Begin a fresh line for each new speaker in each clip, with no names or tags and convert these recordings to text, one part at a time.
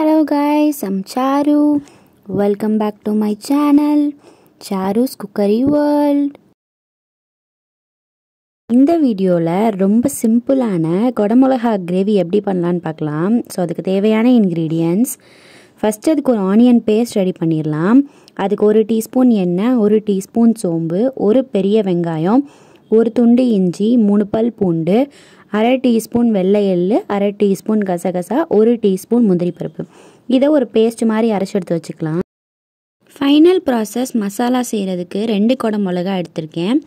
Hello guys am Charu welcome back to my channel Charu's Cookery World. இந்த வீடியோவில் ரொம்ப சிம்பிளான கொடமிளகா கிரேவி எப்படி பண்ணலான்னு பார்க்கலாம் ஸோ அதுக்கு தேவையான இன்க்ரீடியன்ஸ் ஃபஸ்ட்டு அதுக்கு ஒரு ஆனியன் பேஸ்ட் ரெடி பண்ணிடலாம் அதுக்கு ஒரு டீஸ்பூன் எண்ணெய் ஒரு டீஸ்பூன் சோம்பு ஒரு பெரிய வெங்காயம் ஒரு துண்டு இஞ்சி மூணு பல் பூண்டு அரை டீஸ்பூன் வெள்ளை எள்ளு அரை டீஸ்பூன் கசகசா ஒரு டீஸ்பூன் முந்திரி பருப்பு இதை ஒரு பேஸ்ட் மாதிரி அரைச்சி எடுத்து வச்சுக்கலாம் ஃபைனல் ப்ராசஸ் மசாலா செய்கிறதுக்கு ரெண்டு குடம் மிளகா எடுத்திருக்கேன்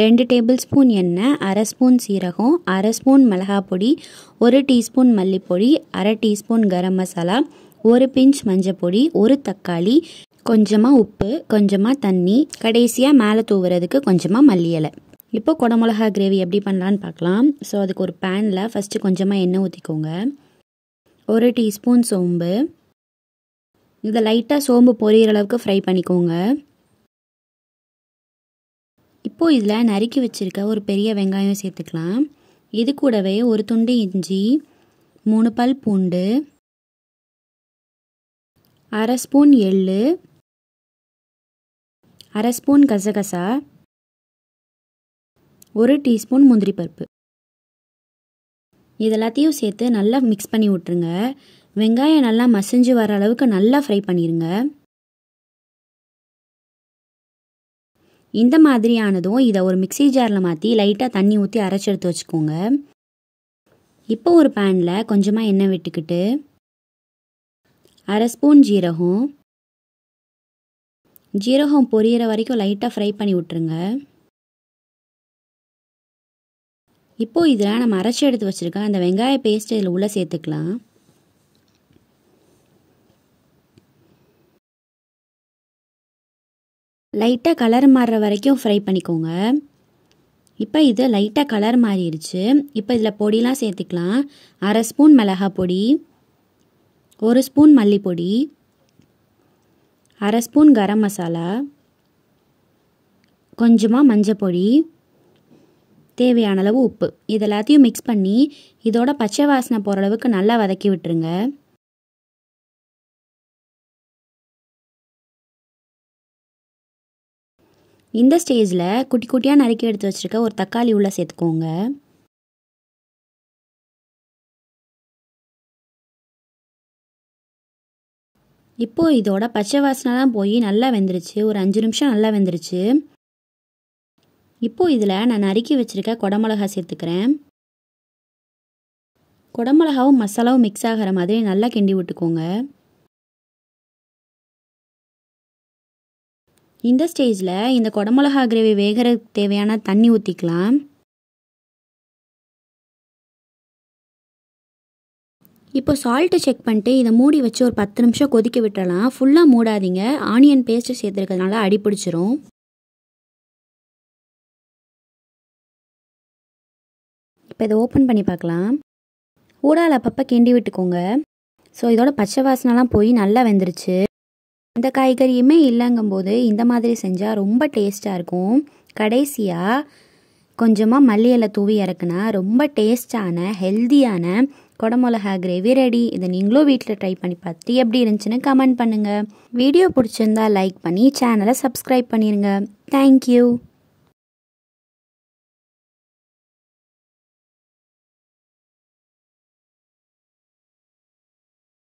ரெண்டு டேபிள் ஸ்பூன் எண்ணெய் அரை ஸ்பூன் சீரகம் அரை ஸ்பூன் பொடி ஒரு டீஸ்பூன் மல்லிப்பொடி அரை டீஸ்பூன் கரம் மசாலா ஒரு பிஞ்ச் மஞ்சப்பொடி ஒரு தக்காளி கொஞ்சமாக உப்பு கொஞ்சமாக தண்ணி கடைசியாக மேலே தூவுறதுக்கு கொஞ்சமாக மல்லி இலை இப்போ குடமிளகா கிரேவி எப்படி பண்ணலான்னு பார்க்கலாம் ஸோ அதுக்கு ஒரு பேனில் ஃபஸ்ட்டு கொஞ்சமாக எண்ணெய் ஊற்றிக்கோங்க ஒரு டீஸ்பூன் சோம்பு இதை லைட்டாக சோம்பு பொரியிற அளவுக்கு ஃப்ரை பண்ணிக்கோங்க இப்போது இதில் நறுக்கி வச்சுருக்க ஒரு பெரிய வெங்காயம் சேர்த்துக்கலாம் இது கூடவே ஒரு துண்டு இஞ்சி மூணு பல் பூண்டு
அரை ஸ்பூன் எள்ளு
அரை ஸ்பூன் கசகசா ஒரு டீஸ்பூன் முந்திரி பருப்பு இது எல்லாத்தையும் சேர்த்து நல்லா மிக்ஸ் பண்ணி விட்ருங்க வெங்காயம் நல்லா மசிஞ்சு வர அளவுக்கு நல்லா ஃப்ரை பண்ணிடுங்க இந்த மாதிரியானதும் இதை ஒரு மிக்சி ஜாரில் மாற்றி லைட்டாக தண்ணி ஊற்றி அரைச்சி எடுத்து வச்சுக்கோங்க இப்போ ஒரு பேனில் கொஞ்சமாக எண்ணெய் விட்டுக்கிட்டு அரை ஸ்பூன் ஜீரகம் ஜீரகம் பொரியிற வரைக்கும் லைட்டாக ஃப்ரை பண்ணி விட்ருங்க இப்போது இதில் நம்ம அரைச்சி எடுத்து வச்சுருக்கேன் அந்த வெங்காய பேஸ்ட் இதில் உள்ளே சேர்த்துக்கலாம் லைட்டாக கலர் மாறுற வரைக்கும் ஃப்ரை பண்ணிக்கோங்க இப்போ இது லைட்டாக கலர் மாறிடுச்சு இப்போ இதில் பொடிலாம் சேர்த்துக்கலாம் அரை ஸ்பூன் மிளகா பொடி ஒரு ஸ்பூன் மல்லிப்பொடி அரை ஸ்பூன் கரம் மசாலா கொஞ்சமாக மஞ்சள் பொடி தேவையான அளவு உப்பு இது எல்லாத்தையும் மிக்ஸ் பண்ணி இதோட பச்சை வாசனை போகிற அளவுக்கு நல்லா வதக்கி விட்டுருங்க
இந்த ஸ்டேஜில் குட்டி குட்டியாக நறுக்கி எடுத்து வச்சுருக்க ஒரு தக்காளி உள்ளே சேர்த்துக்கோங்க
இப்போது இதோட பச்சை வாசனைலாம் போய் நல்லா வெந்துருச்சு ஒரு அஞ்சு நிமிஷம் நல்லா வெந்துருச்சு இப்போது இதில் நான் நறுக்கி வச்சுருக்க குடமிளகா சேர்த்துக்கிறேன் குடமிளகாவும் மசாலாவும் மிக்ஸ் ஆகிற மாதிரி நல்லா கிண்டி விட்டுக்கோங்க
இந்த ஸ்டேஜில் இந்த குடமிளகா கிரேவி வேகிறதுக்கு தேவையான தண்ணி ஊற்றிக்கலாம்
இப்போ சால்ட்டு செக் பண்ணிட்டு இதை மூடி வச்சு ஒரு பத்து நிமிஷம் கொதிக்க விட்டுறலாம் ஃபுல்லாக மூடாதீங்க ஆனியன் பேஸ்ட்டு சேர்த்துருக்கிறதுனால அடிப்பிடிச்சிரும் இப்போ இதை ஓப்பன் பண்ணி பார்க்கலாம் ஊடால் அப்பப்போ கிண்டி விட்டுக்கோங்க ஸோ இதோட பச்சை வாசனைலாம் போய் நல்லா வெந்துருச்சு இந்த காய்கறியுமே இல்லைங்கும்போது இந்த மாதிரி செஞ்சால் ரொம்ப டேஸ்ட்டாக இருக்கும் கடைசியாக கொஞ்சமாக மல்லியலை தூவி இறக்குனா ரொம்ப டேஸ்டான ஹெல்த்தியான குடமிளகா கிரேவி ரெடி இதை நீங்களும் வீட்டில் ட்ரை பண்ணி பார்த்து எப்படி இருந்துச்சுன்னு கமெண்ட் பண்ணுங்கள் வீடியோ பிடிச்சிருந்தா லைக் பண்ணி சேனலை சப்ஸ்கிரைப் பண்ணிடுங்க தேங்க்யூ